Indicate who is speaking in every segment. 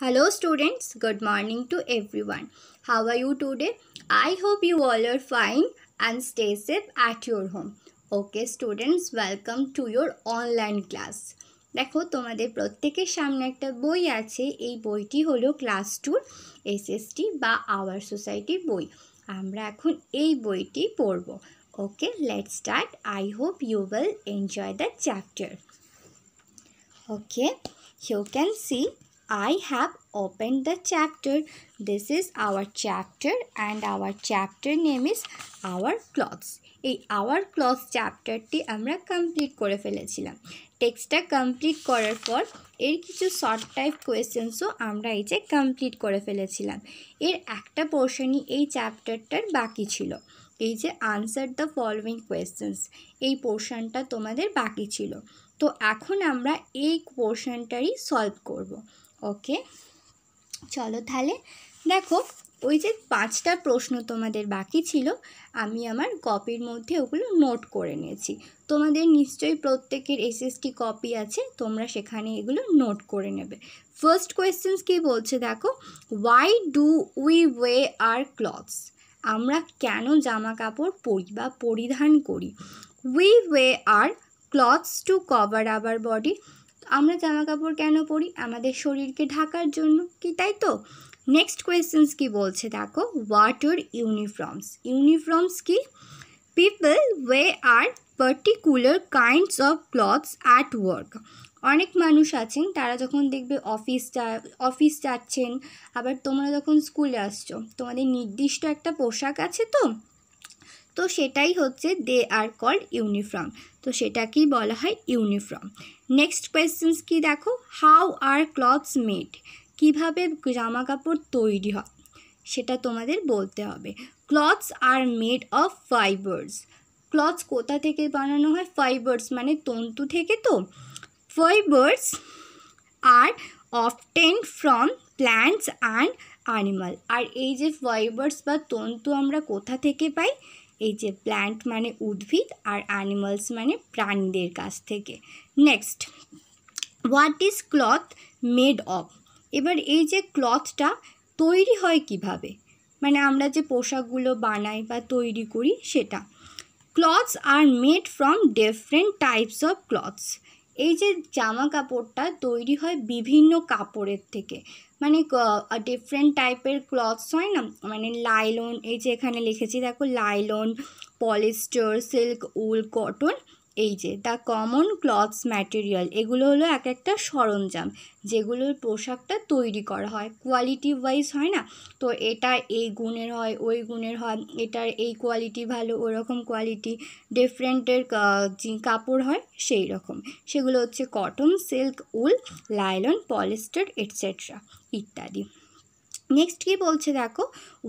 Speaker 1: Hello students, good morning to everyone. How are you today? I hope you all are fine and stay safe at your home. Okay students, welcome to your online class. দেখো তোমাদের প্রত্যেকের সামনে একটা বই আছে এই বইটি হলো ক্লাস টুর এসএসটি বা আওয়ার সোসাইটির বই আমরা এখন এই বইটি পড়ব okay let start I hope you will enjoy the chapter okay you can see I have opened the chapter. This is our chapter and our chapter name is our clothes. এই our cloth চ্যাপ্টারটি আমরা complete করে ফেলেছিলাম টেক্সটটা complete করার পর এর কিছু শর্ট টাইপ কোয়েশ্চেন্সও আমরা এই যে কমপ্লিট করে ফেলেছিলাম এর একটা পোর্শনই এই চ্যাপ্টারটার বাকি ছিল এই যে আনসার দ্য ফলোয়িং কোয়েশ্চেন্স এই পোর্শনটা তোমাদের বাকি ছিল তো এখন আমরা এই পোর্শনটারই সলভ করব। ওকে চলো তাহলে দেখো ওই যে পাঁচটা প্রশ্ন তোমাদের বাকি ছিল আমি আমার কপির মধ্যে ওগুলো নোট করে নিয়েছি তোমাদের নিশ্চয়ই প্রত্যেকের এসএসটি কপি আছে তোমরা সেখানে এগুলো নোট করে নেবে ফার্স্ট কোয়েশ্চেন্স কী বলছে দেখো why do we wear clothes আমরা কেন জামা কাপড় পরি বা পরিধান করি we wear clothes to cover our body আমরা জামা কাপড় কেন পরি আমাদের শরীরকে ঢাকার জন্য কি তাই তো নেক্সট কোয়েশ্চেন্স কি বলছে দেখো ওয়াটার ইউনিফর্মস ইউনিফর্মস কি people wear particular kinds of clothes at work অনেক মানুষ আছেন তারা যখন দেখবে অফিস অফিস যাচ্ছেন আবার তোমরা যখন স্কুলে আসছো তোমাদের নির্দিষ্ট একটা পোশাক আছে তো তো সেটাই হচ্ছে দে আর কল্ড ইউনিফর্ম তো সেটাকেই বলা হয় ইউনিফর্ম নেক্সট কোয়েশ্চেন্স কি দেখো হাউ আর ক্লথস মেড কিভাবে জামা কাপড় তৈরি হয় সেটা তোমাদের বলতে হবে clothes are made of fibres ক্লথস কোথা থেকে বানানো হয় ফাইবার্স মানে তন্তু থেকে তো fibres are often from plants and animal আর এই যে ফাইবার্স বা তন্তু আমরা কোথা থেকে পাই এই যে প্ল্যান্ট মানে উদ্ভিদ আর অ্যানিমালস মানে প্রাণীদের কাছ থেকে next what is cloth made of এবার এই যে ক্লথটা তৈরি হয় কিভাবে মানে আমরা যে পোশাকগুলো বানাই বা তৈরি করি সেটা clothes are made from different types of clothes এই যে জামা কাপড়টা তৈরি হয় বিভিন্ন কাপড়ের থেকে মানে ডিফারেন্ট টাইপের ক্লথস হয় না মানে লাইলন এই যে এখানে লিখেছি দেখো nylon polyester silk wool cotton এই যে দ্য কমন ক্লথস ম্যাটেরিয়াল এগুলো হলো এক একটা সরঞ্জাম যেগুলোর পোশাকটা তৈরি করা হয় কোয়ালিটি ওয়াইজ হয় না তো এটা এই গুণের হয় ওই গুণের হয় এটার এই কোয়ালিটি ভালো ওরকম কোয়ালিটি ডিফারেন্টের কাপড় হয় সেই রকম সেগুলো হচ্ছে cotton silk wool nylon polyester etcetera ইত্যাদি নেক্সট কি বলছে দেখো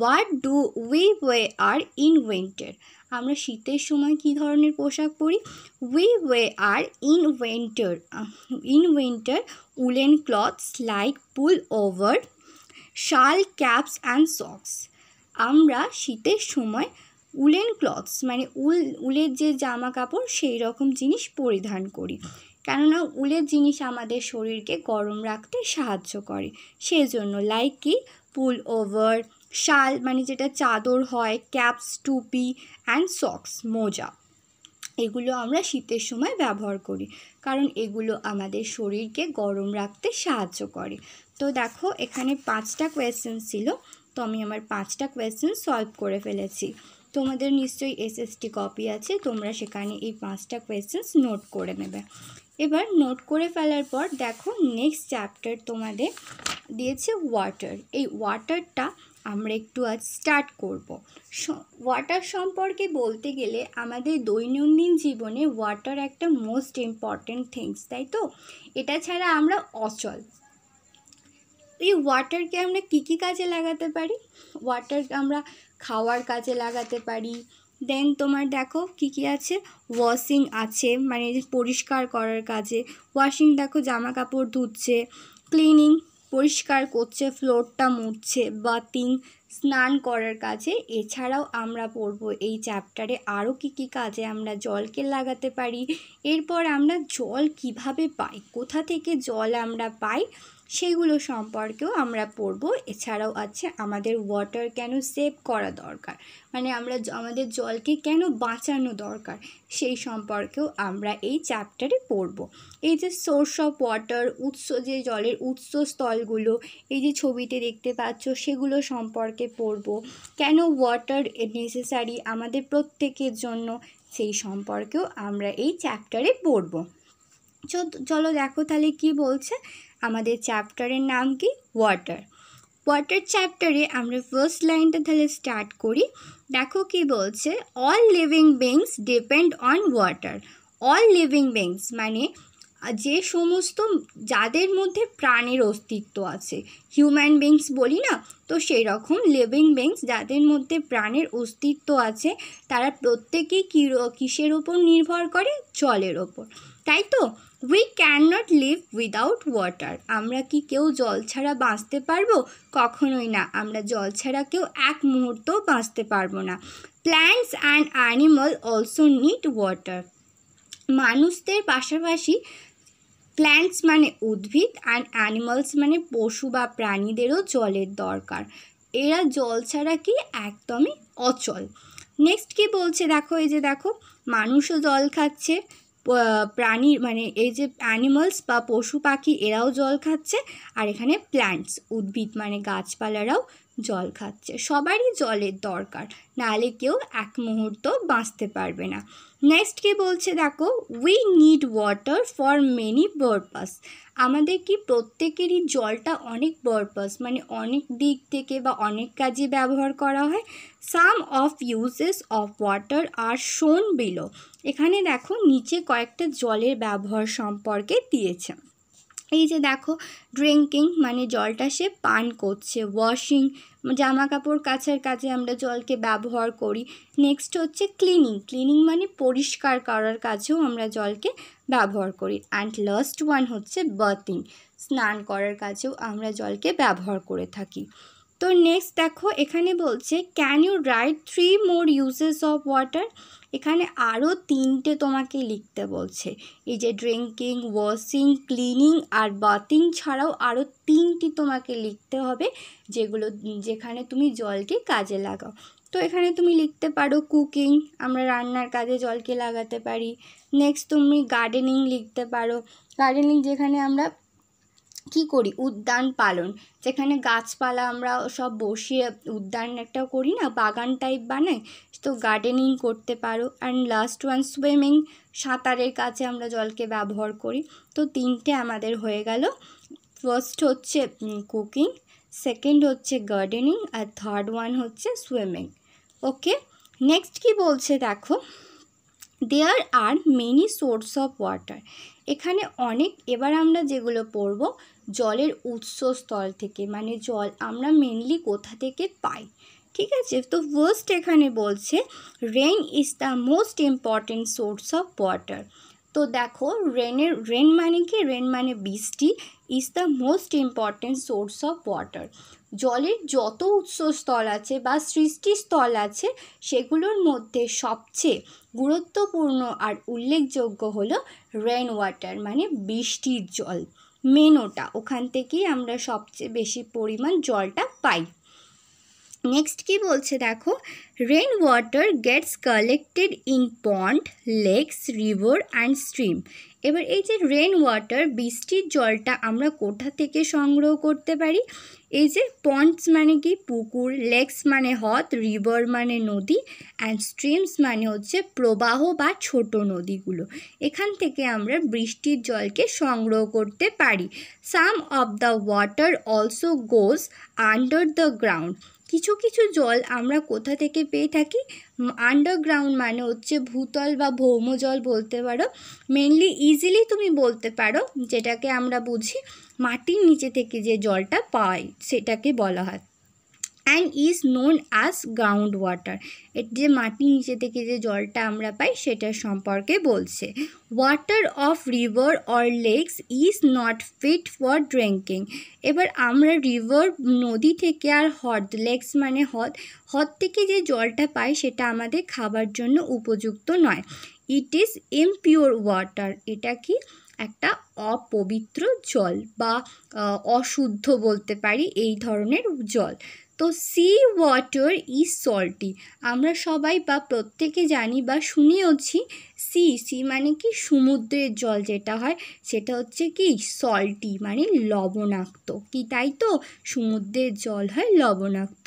Speaker 1: what do we wear in winter আমরা শীতের সময় কি ধরনের পোশাক পরি we wear in winter in winter woollen clothes like pullover shawl caps and socks আমরা শীতের সময় উলেন ক্লথস মানে উল উলের যে জামা কাপড় সেই রকম জিনিস পরিধান করি কেননা উলের জিনিস আমাদের শরীরকে গরম রাখতে সাহায্য করে সেই জন্য লাইক কি পুল ওভার শাল মানে যেটা চাদর হয় ক্যাপস টুপি অ্যান্ড সক্স মোজা এগুলো আমরা শীতের সময় ব্যবহার করি কারণ এগুলো আমাদের শরীরকে গরম রাখতে সাহায্য করে তো দেখো এখানে পাঁচটা কোয়েশ্চেন ছিল তো আমি আমার পাঁচটা কোয়েশ্চেন সলভ করে ফেলেছি তোমাদের নিশ্চয়ই এসএসটি কপি আছে তোমরা সেখানে এই পাঁচটা কোয়েশ্চেন্স নোট করে নেবে এবার নোট করে ফেলার পর দেখো নেক্সট চ্যাপ্টার তোমাদের দিয়েছে ওয়াটার এই ওয়াটারটা আমরা একটু আজ স্টার্ট করব ওয়াটার সম্পর্কে বলতে গেলে আমাদের দৈনন্দিন জীবনে ওয়াটার একটা মোস্ট ইম্পর্ট্যান্ট থিংস তাই তো এটা ছাড়া আমরা অচল এই ওয়াটারকে আমরা কী কী কাজে লাগাতে পারি ওয়াটার আমরা খাওয়ার কাজে লাগাতে পারি দেন তোমার দেখো কি কি আছে ওয়াশিং আছে মানে পরিষ্কার করার কাজে ওয়াশিং দেখো জামা কাপড় ধুচ্ছে ক্লিনিং পরিষ্কার করছে ফ্লোরটা মুড়ছে বাতিং স্নান করার কাজে এছাড়াও আমরা পড়ব এই চ্যাপ্টারে আরও কী কী কাজে আমরা জলকে লাগাতে পারি এরপর আমরা জল কিভাবে পাই কোথা থেকে জল আমরা পাই সেইগুলো সম্পর্কেও আমরা পড়ব এছাড়াও আছে আমাদের ওয়াটার কেন সেভ করা দরকার মানে আমরা আমাদের জলকে কেন বাঁচানো দরকার সেই সম্পর্কেও আমরা এই চ্যাপ্টারে পড়ব এই যে সোর্স অফ ওয়াটার উৎস যে জলের উৎসস্থলগুলো এই যে ছবিতে দেখতে পাচ্ছ সেগুলো সম্পর্কে পড়ব কেন ওয়াটার নেসেসারি আমাদের প্রত্যেকের জন্য সেই সম্পর্কেও আমরা এই চ্যাপ্টারে পড়ব চলো দেখো তাহলে কি বলছে আমাদের চ্যাপ্টারের নাম কি ওয়াটার ওয়াটার চ্যাপ্টারে আমরা ফার্স্ট লাইনটা তাহলে স্টার্ট করি দেখো কি বলছে all living beings depend on water all living beings মানে যে সমস্ত যাদের মধ্যে প্রাণের অস্তিত্ব আছে হিউম্যান বিংস বলি না তো সেই রকম লিভিং বিংস যাদের মধ্যে প্রাণের অস্তিত্ব আছে তারা প্রত্যেকেই কিসের ওপর নির্ভর করে জলের ওপর তাই তো we can not live without water আমরা কি কেউ জল ছাড়া বাঁচতে পারবো কখনোই না আমরা জল ছাড়া কেউ এক মুহূর্তও বাঁচতে পারবো না plants and animal also need water মানুষদের পাশাপাশি প্ল্যান্টস মানে উদ্ভিদ অ্যান্ড অ্যানিমালস মানে পশু বা প্রাণীদেরও জলের দরকার এরা জল ছাড়া কি একদমই অচল নেক্সট কি বলছে দেখো এই যে দেখো মানুষও জল খাচ্ছে প্রাণী মানে এই যে অ্যানিমালস বা পশু পাখি এরাও জল খাচ্ছে আর এখানে প্ল্যান্টস উদ্ভিদ মানে গাছপালারাও জল খাচ্ছে সবারই জলের দরকার নাহলে কেউ এক মুহূর্ত বাঁচতে পারবে না নেক্সট কে বলছে দেখো we need water for many purpose আমাদের কি প্রত্যেকেরই জলটা অনেক পারপাস মানে অনেক দিক থেকে বা অনেক কাজে ব্যবহার করা হয় some of uses of water are shown below এখানে দেখো নিচে কয়েকটা জলের ব্যবহার সম্পর্কে দিয়েছে এই যে দেখো ড্রিঙ্কিং মানে জলটা সে পান করছে ওয়াশিং জামা কাপড় কাছের কাজে আমরা জলকে ব্যবহার করি নেক্সট হচ্ছে ক্লিনিং ক্লিনিং মানে পরিষ্কার করার কাজেও আমরা জলকে ব্যবহার করি অ্যান্ড লাস্ট ওয়ান হচ্ছে বাথিং স্নান করার কাজেও আমরা জলকে ব্যবহার করে থাকি তো নেক্সট দেখো এখানে বলছে can you write three more uses of water এখানে আরও তিনটে তোমাকে লিখতে বলছে এই যে ড্রিঙ্কিং ওয়াশিং ক্লিনিং আর বাথিং ছাড়াও আরও তিনটি তোমাকে লিখতে হবে যেগুলো যেখানে তুমি জলকে কাজে লাগাও তো এখানে তুমি লিখতে পারো কুকিং আমরা রান্নার কাজে জলকে লাগাতে পারি নেক্সট তুমি গার্ডেনিং লিখতে পারো গার্ডেনিং যেখানে আমরা কি করি উদ্যান পালন যেখানে গাছপালা আমরা সব বসিয়ে উদ্যান একটা করি না বাগান টাইপ বানাই তো গার্ডেনিং করতে পারো অ্যান্ড লাস্ট ওয়ান সুইমিং সাঁতারের কাছে আমরা জলকে ব্যবহার করি তো তিনটে আমাদের হয়ে গেল ফার্স্ট হচ্ছে কুকিং সেকেন্ড হচ্ছে গার্ডেনিং আর থার্ড ওয়ান হচ্ছে সুইমিং ওকে নেক্সট কি বলছে দেখো there are many source of water এখানে অনেক এবার আমরা যেগুলো পড়বো জলের উৎসস্থল থেকে মানে জল আমরা মেনলি কোথা থেকে পাই ঠিক আছে তো ফার্স্ট এখানে বলছে rain is the most important source of water তো দেখো রেনের রেন মানে কি রেন মানে বৃষ্টি is the most important source of water জলের যত উৎসস্থল আছে বা স্থল আছে সেগুলোর মধ্যে সবচেয়ে গুরুত্বপূর্ণ আর উল্লেখযোগ্য হলো রেন ওয়াটার মানে বৃষ্টির জল মেনোটা ওখান থেকেই আমরা সবচেয়ে বেশি পরিমাণ জলটা পাই নেক্সট কি বলছে দেখো rain water gets collected in pond lakes river and stream এবার এই যে রেন ওয়াটার বৃষ্টির জলটা আমরা কোথা থেকে সংগ্রহ করতে পারি এই যে পন্ডস মানে কি পুকুর লেকস মানে হ্রদ রিভার মানে নদী অ্যান্ড স্ট্রিমস মানে হচ্ছে প্রবাহ বা ছোট নদীগুলো এখান থেকে আমরা বৃষ্টির জলকে সংগ্রহ করতে পারি some of the water also goes under the ground কিছু কিছু জল আমরা কোথা থেকে পেয়ে থাকি আন্ডারগ্রাউন্ড মানে হচ্ছে ভূতল বা ভৌম জল বলতে পারো মেনলি ইজিলি তুমি বলতে পারো যেটাকে আমরা বুঝি মাটির নিচে থেকে যে জলটা পাই সেটাকে বলা হয় and is known as ground water এর যে মাটির নিচে থেকে যে জলটা আমরা পাই সেটার সম্পর্কে বলছে water of river or lakes is not fit for drinking এবার আমরা রিভার নদী থেকে আর হ্রদ লেকস মানে হ্রদ হ্রদ থেকে যে জলটা পাই সেটা আমাদের খাবার জন্য উপযুক্ত নয় ইট ইজ ইমপিওর ওয়াটার এটা কি একটা অপবিত্র জল বা অশুদ্ধ বলতে পারি এই ধরনের জল তো সি ওয়াটার ইজ সল্টি আমরা সবাই বা প্রত্যেকে জানি বা শুনেওছি সি সি মানে কি সমুদ্রের জল যেটা হয় সেটা হচ্ছে কি সল্টি মানে লবণাক্ত কি তাই তো সমুদ্রের জল হয় লবণাক্ত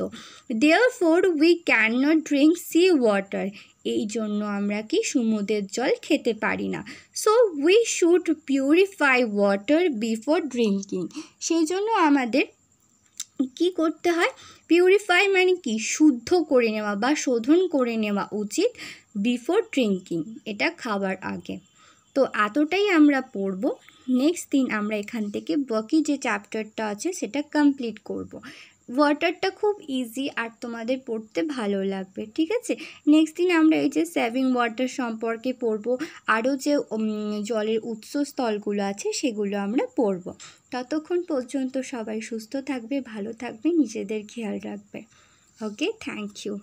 Speaker 1: therefore we can not drink sea water এই জন্য আমরা কি সমুদ্রের জল খেতে পারি না so we should purify water before drinking সেই জন্য আমাদের কি করতে হয় পিউরিফাই মানে কি শুদ্ধ করে নেওয়া বা শোধন করে নেওয়া উচিত বিফোর ড্রিঙ্কিং এটা খাবার আগে তো এতটাই আমরা পড়ব নেক্সট দিন আমরা এখান থেকে বাকি যে চ্যাপ্টারটা আছে সেটা কমপ্লিট করব ওয়াটারটা খুব ইজি আর তোমাদের পড়তে ভালো লাগবে ঠিক আছে নেক্সট দিন আমরা এই যে সেভিং ওয়াটার সম্পর্কে পড়বো আরও যে জলের উৎসস্থলগুলো আছে সেগুলো আমরা পড়বো ততক্ষণ পর্যন্ত সবাই সুস্থ থাকবে ভালো থাকবে নিজেদের খেয়াল রাখবে ওকে থ্যাংক ইউ